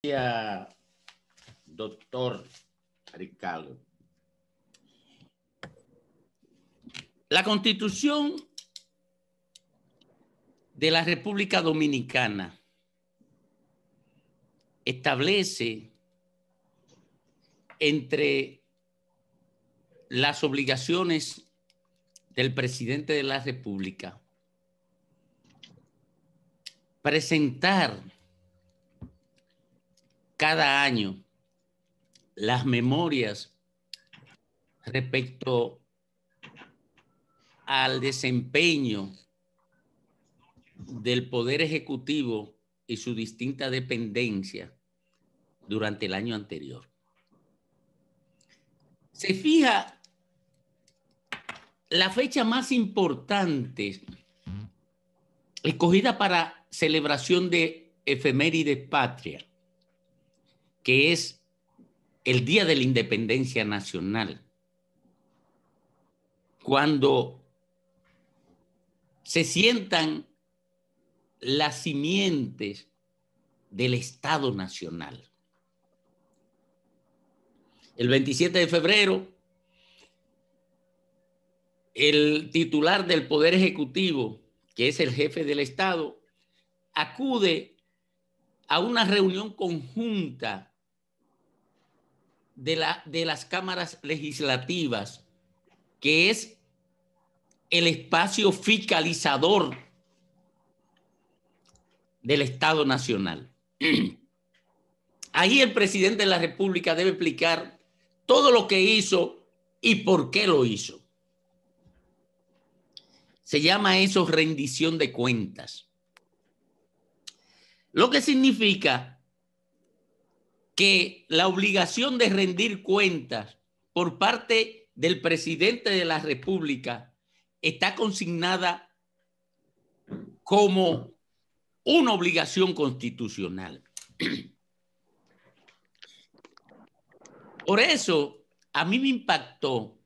Gracias, doctor Ricardo. La constitución de la República Dominicana establece entre las obligaciones del presidente de la República presentar cada año las memorias respecto al desempeño del Poder Ejecutivo y su distinta dependencia durante el año anterior. Se fija la fecha más importante escogida para celebración de efemérides patria que es el Día de la Independencia Nacional, cuando se sientan las simientes del Estado Nacional. El 27 de febrero, el titular del Poder Ejecutivo, que es el jefe del Estado, acude a una reunión conjunta de, la, de las cámaras legislativas, que es el espacio fiscalizador del Estado Nacional. Ahí el presidente de la República debe explicar todo lo que hizo y por qué lo hizo. Se llama eso rendición de cuentas. Lo que significa que la obligación de rendir cuentas por parte del presidente de la República está consignada como una obligación constitucional. Por eso, a mí me impactó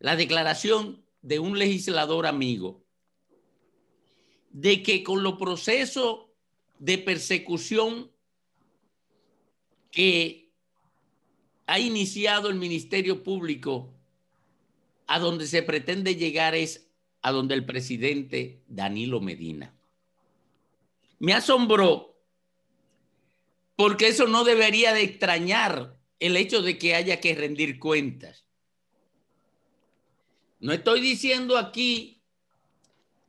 la declaración de un legislador amigo de que con los procesos de persecución que ha iniciado el Ministerio Público, a donde se pretende llegar es a donde el presidente Danilo Medina. Me asombró porque eso no debería de extrañar el hecho de que haya que rendir cuentas. No estoy diciendo aquí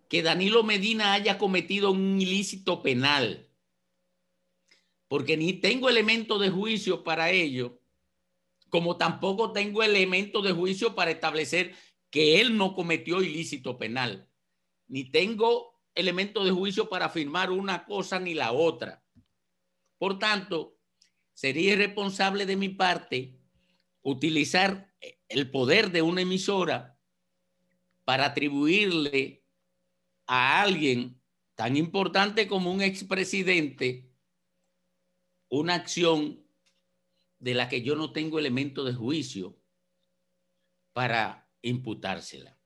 que Danilo Medina haya cometido un ilícito penal porque ni tengo elemento de juicio para ello, como tampoco tengo elemento de juicio para establecer que él no cometió ilícito penal, ni tengo elemento de juicio para afirmar una cosa ni la otra. Por tanto, sería irresponsable de mi parte utilizar el poder de una emisora para atribuirle a alguien tan importante como un expresidente una acción de la que yo no tengo elemento de juicio para imputársela.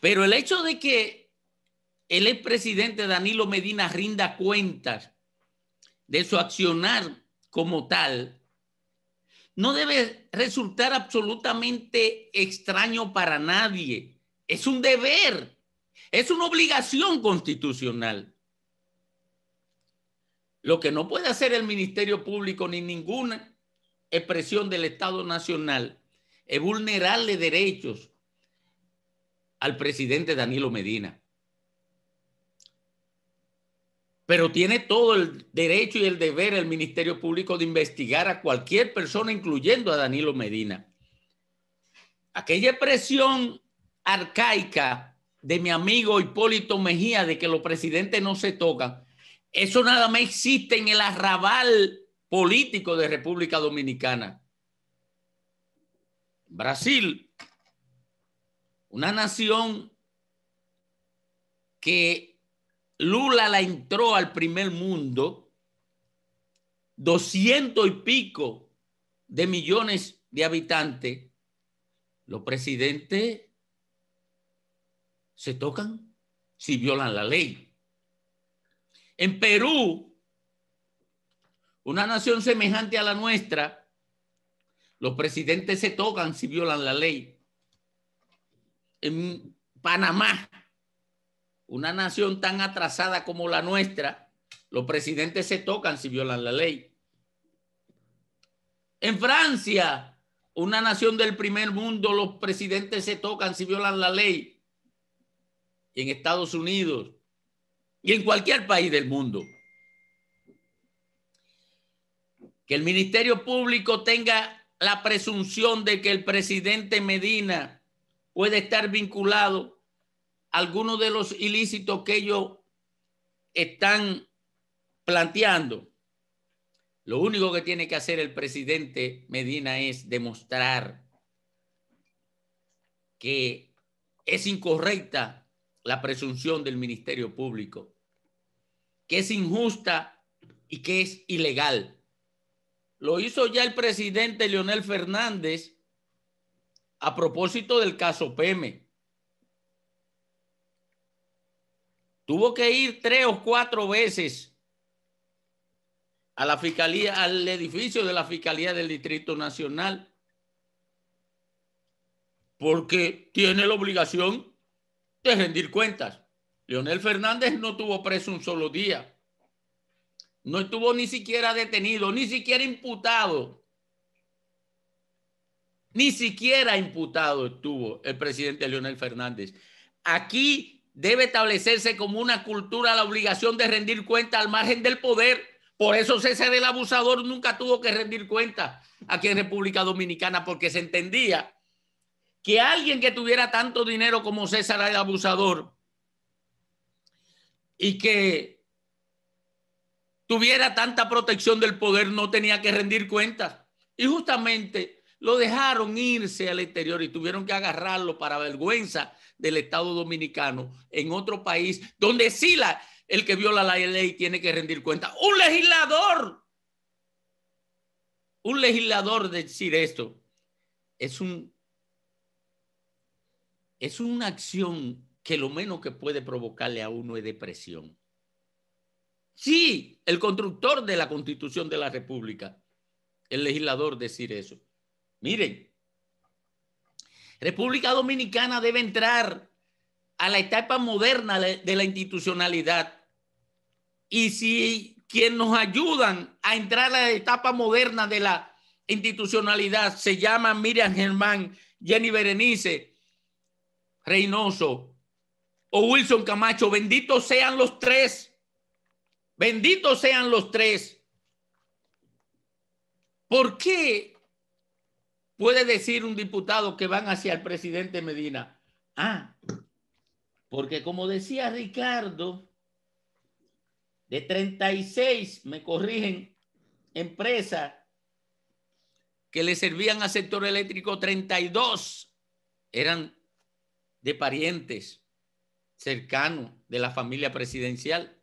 Pero el hecho de que el expresidente Danilo Medina rinda cuentas de su accionar como tal, no debe resultar absolutamente extraño para nadie. Es un deber, es una obligación constitucional. Lo que no puede hacer el Ministerio Público ni ninguna expresión del Estado Nacional es vulnerarle derechos al presidente Danilo Medina. Pero tiene todo el derecho y el deber el Ministerio Público de investigar a cualquier persona, incluyendo a Danilo Medina. Aquella expresión arcaica de mi amigo Hipólito Mejía de que los presidentes no se tocan, eso nada más existe en el arrabal político de República Dominicana. Brasil, una nación que Lula la entró al primer mundo, doscientos y pico de millones de habitantes, los presidentes se tocan si violan la ley. En Perú, una nación semejante a la nuestra, los presidentes se tocan si violan la ley. En Panamá, una nación tan atrasada como la nuestra, los presidentes se tocan si violan la ley. En Francia, una nación del primer mundo, los presidentes se tocan si violan la ley. Y en Estados Unidos, y en cualquier país del mundo. Que el Ministerio Público tenga la presunción de que el presidente Medina puede estar vinculado a alguno de los ilícitos que ellos están planteando. Lo único que tiene que hacer el presidente Medina es demostrar que es incorrecta la presunción del Ministerio Público, que es injusta y que es ilegal. Lo hizo ya el presidente Leonel Fernández a propósito del caso Peme. Tuvo que ir tres o cuatro veces a la fiscalía, al edificio de la Fiscalía del Distrito Nacional, porque tiene la obligación de rendir cuentas. Leonel Fernández no tuvo preso un solo día. No estuvo ni siquiera detenido, ni siquiera imputado. Ni siquiera imputado estuvo el presidente Leonel Fernández. Aquí debe establecerse como una cultura la obligación de rendir cuenta al margen del poder. Por eso César el abusador nunca tuvo que rendir cuenta aquí en República Dominicana porque se entendía que alguien que tuviera tanto dinero como César el abusador y que tuviera tanta protección del poder no tenía que rendir cuentas. Y justamente lo dejaron irse al exterior y tuvieron que agarrarlo para vergüenza del Estado dominicano en otro país donde sí la, el que viola la ley tiene que rendir cuentas. Un legislador, un legislador decir esto es un es una acción que lo menos que puede provocarle a uno es depresión. Sí, el constructor de la constitución de la República, el legislador decir eso. Miren, República Dominicana debe entrar a la etapa moderna de la institucionalidad. Y si quien nos ayudan a entrar a la etapa moderna de la institucionalidad se llama Miriam Germán, Jenny Berenice, Reynoso o Wilson Camacho, benditos sean los tres. Benditos sean los tres. ¿Por qué puede decir un diputado que van hacia el presidente Medina? Ah, porque como decía Ricardo, de 36, me corrigen, empresas que le servían al sector eléctrico, 32 eran de parientes cercanos de la familia presidencial.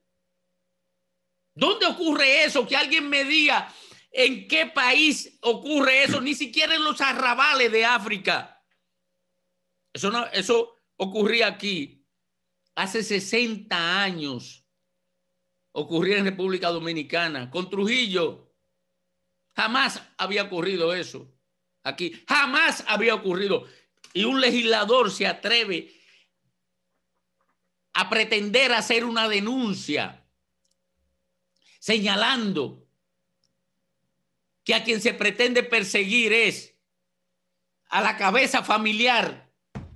¿Dónde ocurre eso? Que alguien me diga en qué país ocurre eso, ni siquiera en los arrabales de África. Eso, no, eso ocurría aquí hace 60 años. Ocurría en República Dominicana, con Trujillo. Jamás había ocurrido eso aquí. Jamás había ocurrido y un legislador se atreve a pretender hacer una denuncia señalando que a quien se pretende perseguir es a la cabeza familiar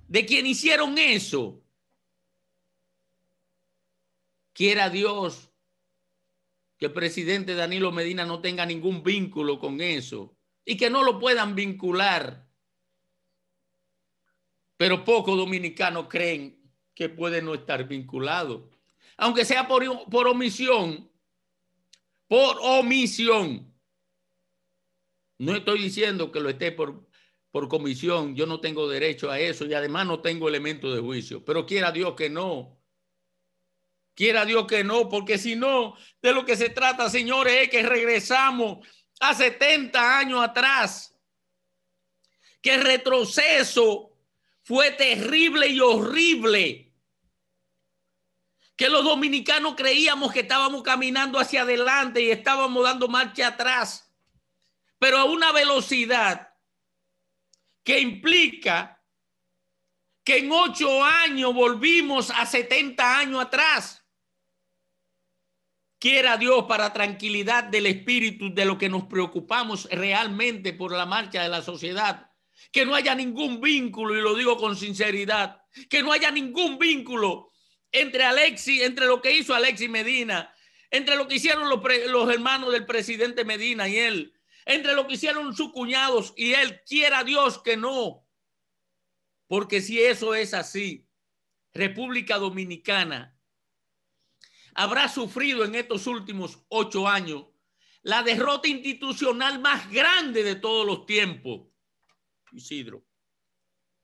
de quien hicieron eso. Quiera Dios que el presidente Danilo Medina no tenga ningún vínculo con eso y que no lo puedan vincular pero pocos dominicanos creen que puede no estar vinculado, Aunque sea por, omisión, por omisión. No estoy diciendo que lo esté por, por comisión, yo no tengo derecho a eso y además no tengo elementos de juicio, pero quiera Dios que no. Quiera Dios que no, porque si no, de lo que se trata, señores, es que regresamos a 70 años atrás. Que retroceso fue terrible y horrible. Que los dominicanos creíamos que estábamos caminando hacia adelante y estábamos dando marcha atrás, pero a una velocidad que implica que en ocho años volvimos a 70 años atrás. Quiera Dios para tranquilidad del espíritu de lo que nos preocupamos realmente por la marcha de la sociedad que no haya ningún vínculo, y lo digo con sinceridad, que no haya ningún vínculo entre Alexis, entre lo que hizo Alexis Medina, entre lo que hicieron los, hermanos del presidente Medina y él, entre lo que hicieron sus cuñados y él, quiera Dios que no. Porque si eso es así, República Dominicana habrá sufrido en estos últimos ocho años la derrota institucional más grande de todos los tiempos. Isidro.